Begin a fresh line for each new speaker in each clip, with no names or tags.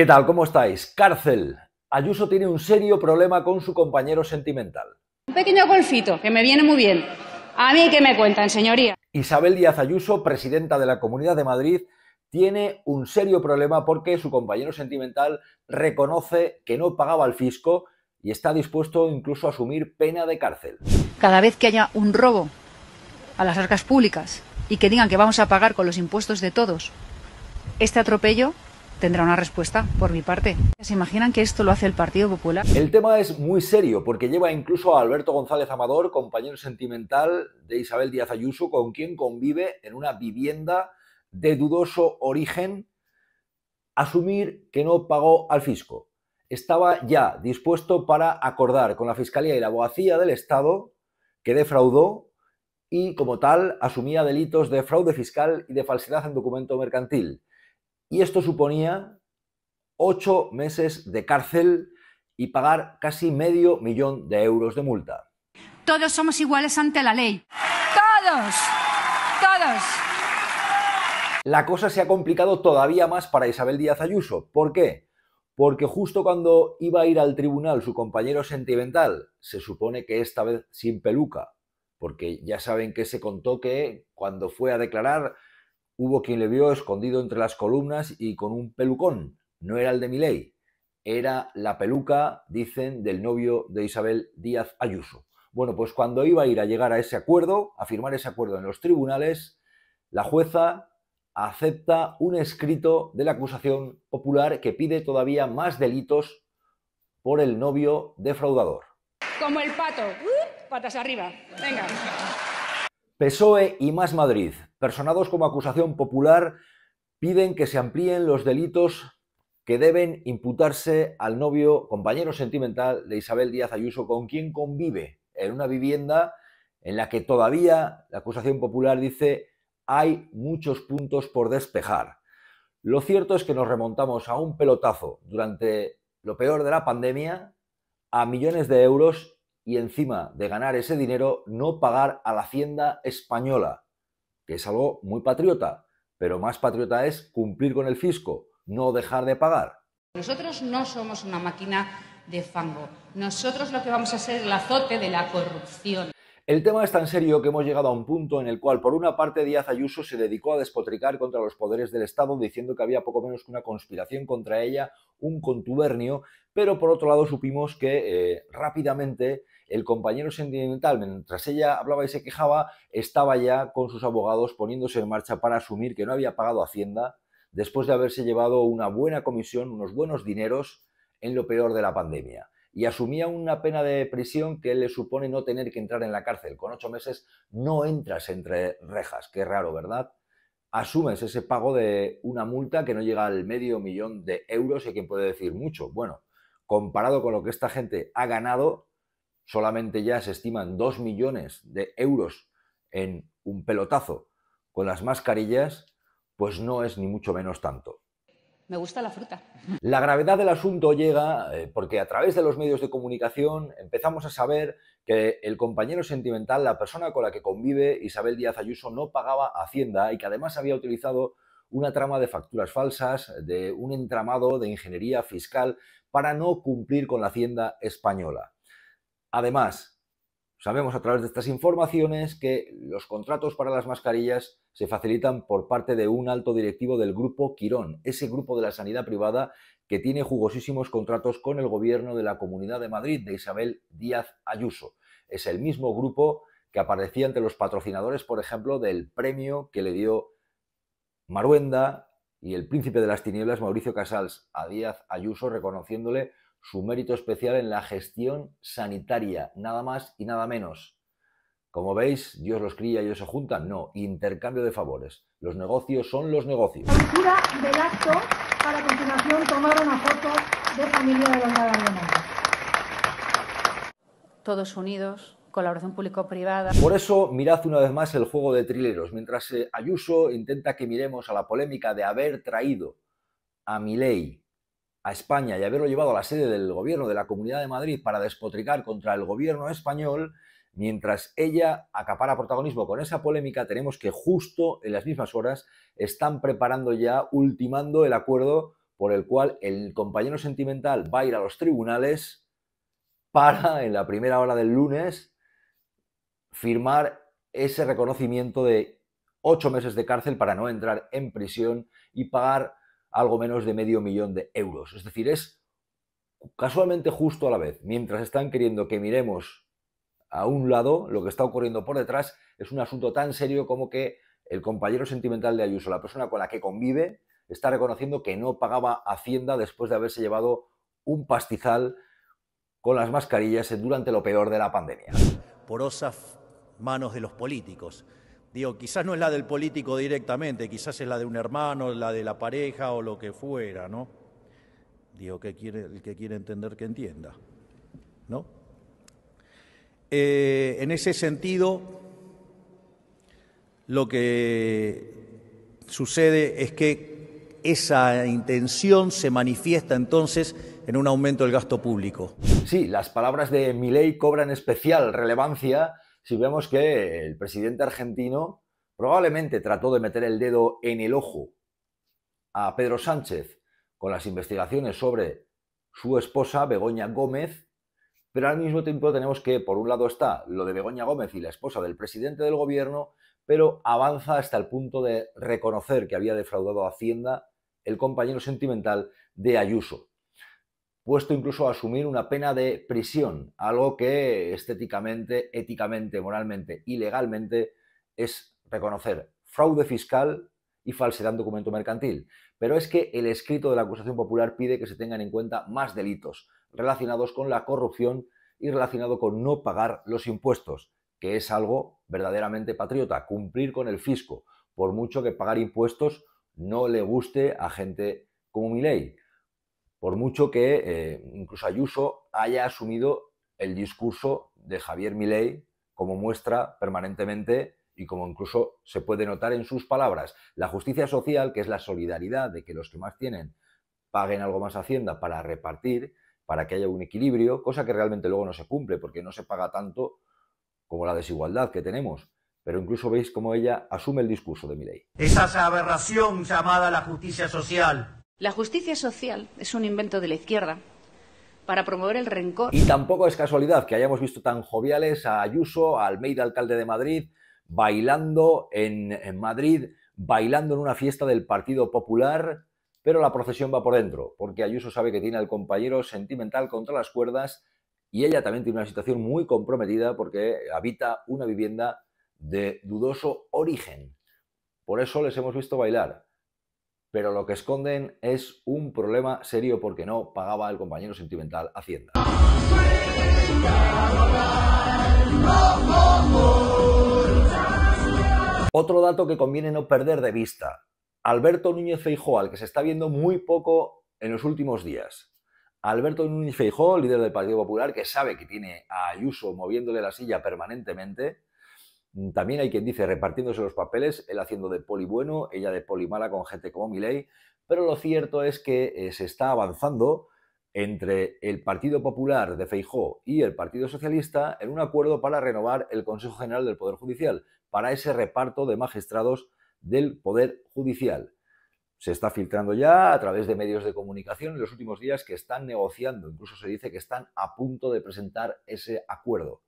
¿Qué tal? ¿Cómo estáis? Cárcel. Ayuso tiene un serio problema con su compañero sentimental.
Un pequeño golfito, que me viene muy bien. A mí que me cuentan, señoría.
Isabel Díaz Ayuso, presidenta de la Comunidad de Madrid, tiene un serio problema porque su compañero sentimental reconoce que no pagaba al fisco y está dispuesto incluso a asumir pena de cárcel.
Cada vez que haya un robo a las arcas públicas y que digan que vamos a pagar con los impuestos de todos este atropello, tendrá una respuesta por mi parte. ¿Se imaginan que esto lo hace el Partido Popular? El
tema es muy serio porque lleva incluso a Alberto González Amador, compañero sentimental de Isabel Díaz Ayuso, con quien convive en una vivienda de dudoso origen, asumir que no pagó al fisco. Estaba ya dispuesto para acordar con la Fiscalía y la Abogacía del Estado que defraudó y como tal asumía delitos de fraude fiscal y de falsedad en documento mercantil y esto suponía ocho meses de cárcel y pagar casi medio millón de euros de multa.
Todos somos iguales ante la ley. Todos. Todos.
La cosa se ha complicado todavía más para Isabel Díaz Ayuso. ¿Por qué? Porque justo cuando iba a ir al tribunal su compañero sentimental, se supone que esta vez sin peluca, porque ya saben que se contó que cuando fue a declarar Hubo quien le vio escondido entre las columnas y con un pelucón. No era el de Milei, era la peluca, dicen, del novio de Isabel Díaz Ayuso. Bueno, pues cuando iba a ir a llegar a ese acuerdo, a firmar ese acuerdo en los tribunales, la jueza acepta un escrito de la acusación popular que pide todavía más delitos por el novio defraudador.
Como el pato. ¡Uh! Patas arriba. Venga.
PSOE y Más Madrid, personados como acusación popular, piden que se amplíen los delitos que deben imputarse al novio, compañero sentimental de Isabel Díaz Ayuso, con quien convive en una vivienda en la que todavía la acusación popular dice hay muchos puntos por despejar. Lo cierto es que nos remontamos a un pelotazo durante lo peor de la pandemia, a millones de euros y encima de ganar ese dinero no pagar a la Hacienda española, que es algo muy patriota, pero más patriota es cumplir con el fisco, no dejar de pagar.
Nosotros no somos una máquina de fango, nosotros lo que vamos a hacer es el azote de la corrupción.
El tema es tan serio que hemos llegado a un punto en el cual, por una parte, Díaz Ayuso se dedicó a despotricar contra los poderes del Estado diciendo que había poco menos que una conspiración contra ella un contubernio, pero por otro lado supimos que eh, rápidamente el compañero sentimental, mientras ella hablaba y se quejaba, estaba ya con sus abogados poniéndose en marcha para asumir que no había pagado Hacienda después de haberse llevado una buena comisión, unos buenos dineros en lo peor de la pandemia. Y asumía una pena de prisión que le supone no tener que entrar en la cárcel. Con ocho meses no entras entre rejas. Qué raro, ¿verdad? asumes ese pago de una multa que no llega al medio millón de euros y quien puede decir mucho. Bueno, comparado con lo que esta gente ha ganado, solamente ya se estiman dos millones de euros en un pelotazo con las mascarillas, pues no es ni mucho menos tanto
me gusta la fruta.
La gravedad del asunto llega eh, porque a través de los medios de comunicación empezamos a saber que el compañero sentimental, la persona con la que convive Isabel Díaz Ayuso, no pagaba Hacienda y que además había utilizado una trama de facturas falsas, de un entramado de ingeniería fiscal para no cumplir con la Hacienda española. Además, sabemos a través de estas informaciones que los contratos para las mascarillas se facilitan por parte de un alto directivo del Grupo Quirón, ese grupo de la sanidad privada que tiene jugosísimos contratos con el gobierno de la Comunidad de Madrid de Isabel Díaz Ayuso. Es el mismo grupo que aparecía ante los patrocinadores, por ejemplo, del premio que le dio Maruenda y el príncipe de las tinieblas, Mauricio Casals, a Díaz Ayuso, reconociéndole su mérito especial en la gestión sanitaria, nada más y nada menos. Como veis, Dios los cría y ellos se juntan. No, intercambio de favores. Los negocios son los negocios.
del acto para continuación tomar una foto de familia de los Todos unidos, colaboración público-privada. Por
eso, mirad una vez más el juego de trileros. Mientras eh, Ayuso intenta que miremos a la polémica de haber traído a Milei a España y haberlo llevado a la sede del gobierno de la Comunidad de Madrid para despotricar contra el gobierno español, Mientras ella acapara protagonismo con esa polémica, tenemos que justo en las mismas horas están preparando ya, ultimando el acuerdo por el cual el compañero sentimental va a ir a los tribunales para, en la primera hora del lunes, firmar ese reconocimiento de ocho meses de cárcel para no entrar en prisión y pagar algo menos de medio millón de euros. Es decir, es casualmente justo a la vez. Mientras están queriendo que miremos a un lado, lo que está ocurriendo por detrás es un asunto tan serio como que el compañero sentimental de Ayuso, la persona con la que convive, está reconociendo que no pagaba Hacienda después de haberse llevado un pastizal con las mascarillas durante lo peor de la pandemia. Porosas manos de los políticos. Digo, quizás no es la del político directamente, quizás es la de un hermano, la de la pareja o lo que fuera, ¿no? Digo, que quiere, el que quiere entender que entienda, ¿no? Eh, en ese sentido, lo que sucede es que esa intención se manifiesta entonces en un aumento del gasto público. Sí, las palabras de Milei cobran especial relevancia si vemos que el presidente argentino probablemente trató de meter el dedo en el ojo a Pedro Sánchez con las investigaciones sobre su esposa Begoña Gómez pero al mismo tiempo tenemos que, por un lado está lo de Begoña Gómez y la esposa del presidente del gobierno, pero avanza hasta el punto de reconocer que había defraudado a Hacienda el compañero sentimental de Ayuso, puesto incluso a asumir una pena de prisión, algo que estéticamente, éticamente, moralmente y legalmente es reconocer fraude fiscal y falsedad en documento mercantil. Pero es que el escrito de la acusación popular pide que se tengan en cuenta más delitos, relacionados con la corrupción y relacionado con no pagar los impuestos, que es algo verdaderamente patriota, cumplir con el fisco, por mucho que pagar impuestos no le guste a gente como Milei, por mucho que eh, incluso Ayuso haya asumido el discurso de Javier Milei como muestra permanentemente y como incluso se puede notar en sus palabras. La justicia social, que es la solidaridad de que los que más tienen paguen algo más Hacienda para repartir, para que haya un equilibrio, cosa que realmente luego no se cumple porque no se paga tanto como la desigualdad que tenemos. Pero incluso veis cómo ella asume el discurso de mi ley. Esa aberración llamada la justicia social.
La justicia social es un invento de la izquierda para promover el rencor.
Y tampoco es casualidad que hayamos visto tan joviales a Ayuso, a Almeida, alcalde de Madrid, bailando en, en Madrid, bailando en una fiesta del Partido Popular, pero la procesión va por dentro, porque Ayuso sabe que tiene al compañero sentimental contra las cuerdas y ella también tiene una situación muy comprometida porque habita una vivienda de dudoso origen. Por eso les hemos visto bailar. Pero lo que esconden es un problema serio porque no pagaba el compañero sentimental Hacienda. Otro dato que conviene no perder de vista. Alberto Núñez Feijóo, al que se está viendo muy poco en los últimos días. Alberto Núñez Feijóo, líder del Partido Popular, que sabe que tiene a Ayuso moviéndole la silla permanentemente. También hay quien dice repartiéndose los papeles, él haciendo de poli bueno, ella de poli mala con gente como Milei, pero lo cierto es que eh, se está avanzando entre el Partido Popular de Feijó y el Partido Socialista en un acuerdo para renovar el Consejo General del Poder Judicial, para ese reparto de magistrados del Poder Judicial. Se está filtrando ya a través de medios de comunicación en los últimos días que están negociando, incluso se dice que están a punto de presentar ese acuerdo.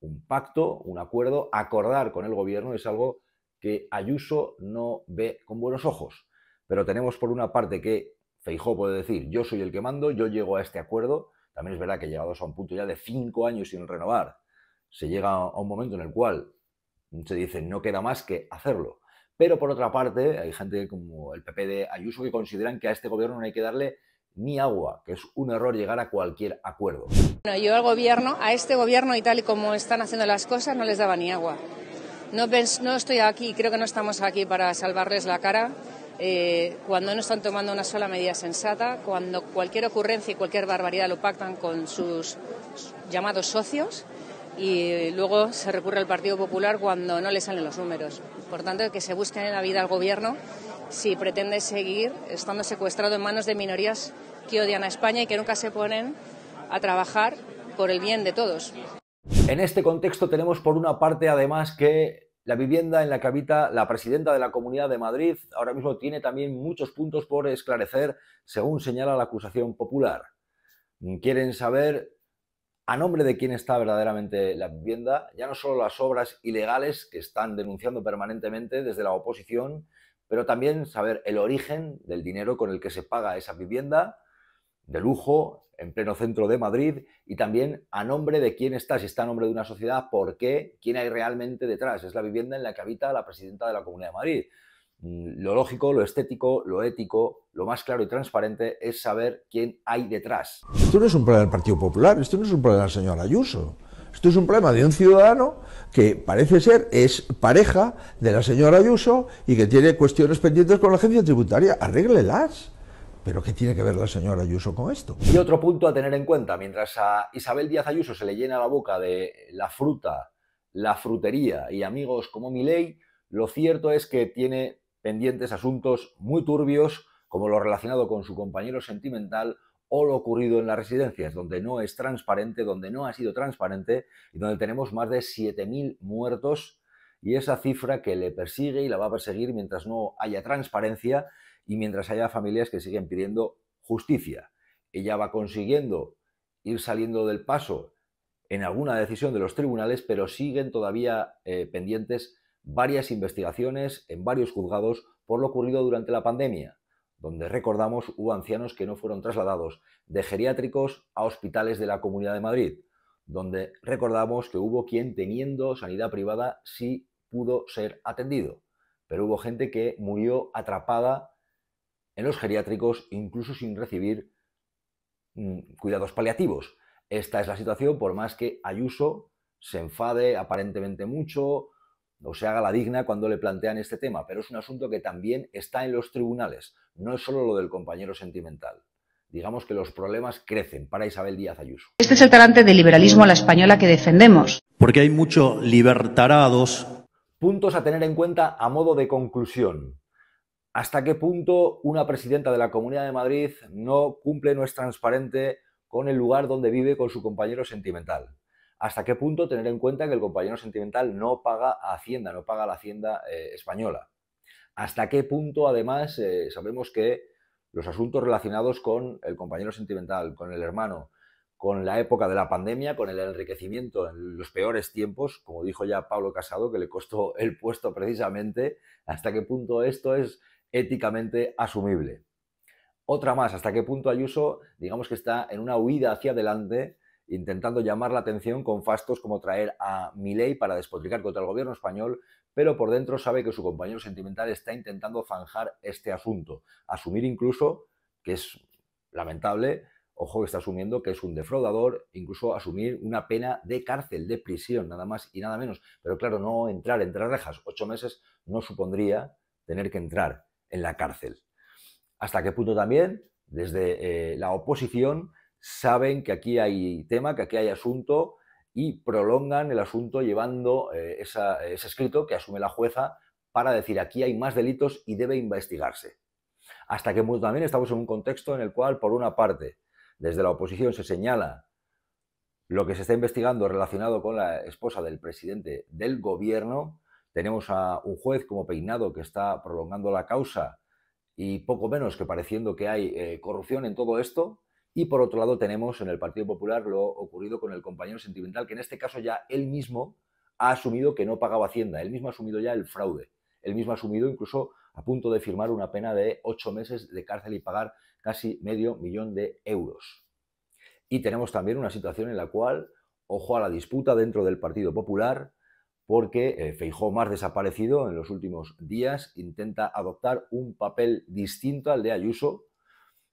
Un pacto, un acuerdo, acordar con el gobierno es algo que Ayuso no ve con buenos ojos. Pero tenemos por una parte que Feijó puede decir, yo soy el que mando, yo llego a este acuerdo. También es verdad que llegados a un punto ya de cinco años sin renovar, se llega a un momento en el cual se dice, no queda más que hacerlo. Pero por otra parte, hay gente como el PP de Ayuso que consideran que a este gobierno no hay que darle ni agua, que es un error llegar a cualquier acuerdo.
Bueno, yo al gobierno, a este gobierno y tal y como están haciendo las cosas, no les daba ni agua. No, no estoy aquí, creo que no estamos aquí para salvarles la cara. Eh, cuando no están tomando una sola medida sensata, cuando cualquier ocurrencia y cualquier barbaridad lo pactan con sus llamados socios y luego se recurre al Partido Popular cuando no le salen los números. Por tanto, que se busquen en la vida al gobierno si pretende seguir estando secuestrado en manos de minorías que odian a España y que nunca se ponen a trabajar por el bien de todos.
En este contexto tenemos por una parte además que la vivienda en la que habita la presidenta de la Comunidad de Madrid ahora mismo tiene también muchos puntos por esclarecer, según señala la acusación popular. Quieren saber a nombre de quién está verdaderamente la vivienda, ya no solo las obras ilegales que están denunciando permanentemente desde la oposición, pero también saber el origen del dinero con el que se paga esa vivienda de lujo en pleno centro de Madrid y también a nombre de quién está, si está a nombre de una sociedad, por qué, quién hay realmente detrás. Es la vivienda en la que habita la presidenta de la Comunidad de Madrid. Mm, lo lógico, lo estético, lo ético, lo más claro y transparente es saber quién hay detrás. Esto no es un problema del Partido Popular, esto no es un problema de la señora Ayuso. Esto es un problema de un ciudadano que parece ser es pareja de la señora Ayuso y que tiene cuestiones pendientes con la agencia tributaria. Arréglelas. Pero ¿qué tiene que ver la señora Ayuso con esto? Y otro punto a tener en cuenta, mientras a Isabel Díaz Ayuso se le llena la boca de la fruta, la frutería y amigos como Milei, lo cierto es que tiene pendientes asuntos muy turbios, como lo relacionado con su compañero sentimental o lo ocurrido en las residencias, donde no es transparente, donde no ha sido transparente y donde tenemos más de 7.000 muertos y esa cifra que le persigue y la va a perseguir mientras no haya transparencia y mientras haya familias que siguen pidiendo justicia. Ella va consiguiendo ir saliendo del paso en alguna decisión de los tribunales, pero siguen todavía eh, pendientes varias investigaciones en varios juzgados por lo ocurrido durante la pandemia, donde recordamos hubo ancianos que no fueron trasladados de geriátricos a hospitales de la Comunidad de Madrid, donde recordamos que hubo quien teniendo sanidad privada sí pudo ser atendido, pero hubo gente que murió atrapada en los geriátricos incluso sin recibir mm, cuidados paliativos. Esta es la situación por más que Ayuso se enfade aparentemente mucho, o se haga la digna cuando le plantean este tema, pero es un asunto que también está en los tribunales, no es solo lo del compañero sentimental. Digamos que los problemas crecen para Isabel Díaz Ayuso. Este es el talante del liberalismo a la española que defendemos. Porque hay muchos libertarados. Puntos a tener en cuenta a modo de conclusión. ¿Hasta qué punto una presidenta de la Comunidad de Madrid no cumple, no es transparente con el lugar donde vive con su compañero sentimental? hasta qué punto tener en cuenta que el compañero sentimental no paga a Hacienda, no paga la Hacienda eh, española. Hasta qué punto, además, eh, sabemos que los asuntos relacionados con el compañero sentimental, con el hermano, con la época de la pandemia, con el enriquecimiento en los peores tiempos, como dijo ya Pablo Casado, que le costó el puesto precisamente, hasta qué punto esto es éticamente asumible. Otra más, hasta qué punto Ayuso, digamos que está en una huida hacia adelante intentando llamar la atención con fastos como traer a Milei para despotricar contra el gobierno español, pero por dentro sabe que su compañero sentimental está intentando zanjar este asunto, asumir incluso que es lamentable, ojo que está asumiendo que es un defraudador, incluso asumir una pena de cárcel, de prisión, nada más y nada menos. Pero claro, no entrar entre rejas, ocho meses no supondría tener que entrar en la cárcel. ¿Hasta qué punto también? Desde eh, la oposición saben que aquí hay tema, que aquí hay asunto y prolongan el asunto llevando eh, ese escrito que asume la jueza para decir aquí hay más delitos y debe investigarse. Hasta que también estamos en un contexto en el cual, por una parte, desde la oposición se señala lo que se está investigando relacionado con la esposa del presidente del gobierno. Tenemos a un juez como Peinado que está prolongando la causa y poco menos que pareciendo que hay eh, corrupción en todo esto. Y por otro lado tenemos en el Partido Popular lo ocurrido con el compañero sentimental, que en este caso ya él mismo ha asumido que no pagaba Hacienda, él mismo ha asumido ya el fraude, él mismo ha asumido incluso a punto de firmar una pena de ocho meses de cárcel y pagar casi medio millón de euros. Y tenemos también una situación en la cual, ojo a la disputa dentro del Partido Popular, porque eh, Feijó más desaparecido en los últimos días intenta adoptar un papel distinto al de Ayuso,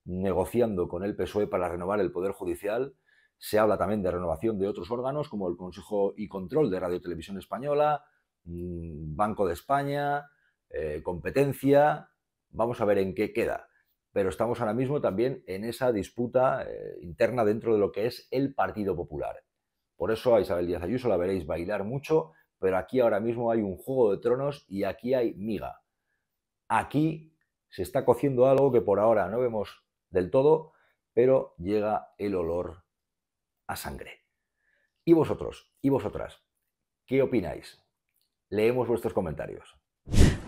negociando con el PSOE para renovar el Poder Judicial. Se habla también de renovación de otros órganos como el Consejo y Control de Radio Televisión Española, mm, Banco de España, eh, competencia. Vamos a ver en qué queda. Pero estamos ahora mismo también en esa disputa eh, interna dentro de lo que es el Partido Popular. Por eso a Isabel Díaz Ayuso la veréis bailar mucho, pero aquí ahora mismo hay un juego de tronos y aquí hay miga. Aquí se está cociendo algo que por ahora no vemos del todo, pero llega el olor a sangre. ¿Y vosotros? ¿Y vosotras? ¿Qué opináis? Leemos vuestros comentarios.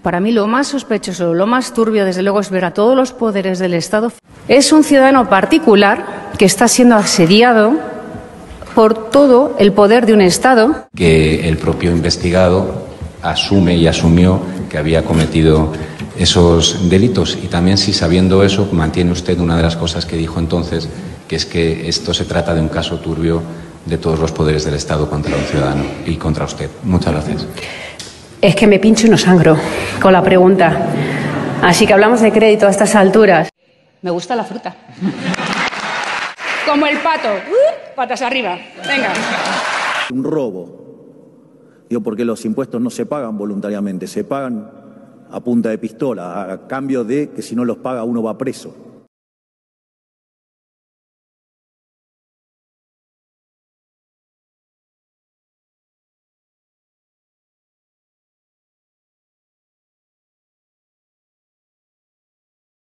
Para mí lo más sospechoso, lo más turbio, desde luego, es ver a todos los poderes del Estado. Es un ciudadano particular que está siendo asediado por todo el poder de un Estado.
Que el propio investigado asume y asumió que había cometido esos delitos. Y también si sabiendo eso mantiene usted una de las cosas que dijo entonces, que es que esto se trata de un caso turbio de todos los poderes del Estado contra un ciudadano y contra usted. Muchas gracias.
Es que me pincho y no sangro con la pregunta. Así que hablamos de crédito a estas alturas. Me gusta la fruta. Como el pato. Uh, patas arriba. Venga.
Un robo. Digo, porque los impuestos no se pagan voluntariamente, se pagan a punta de pistola, a cambio de que si no los paga uno va preso.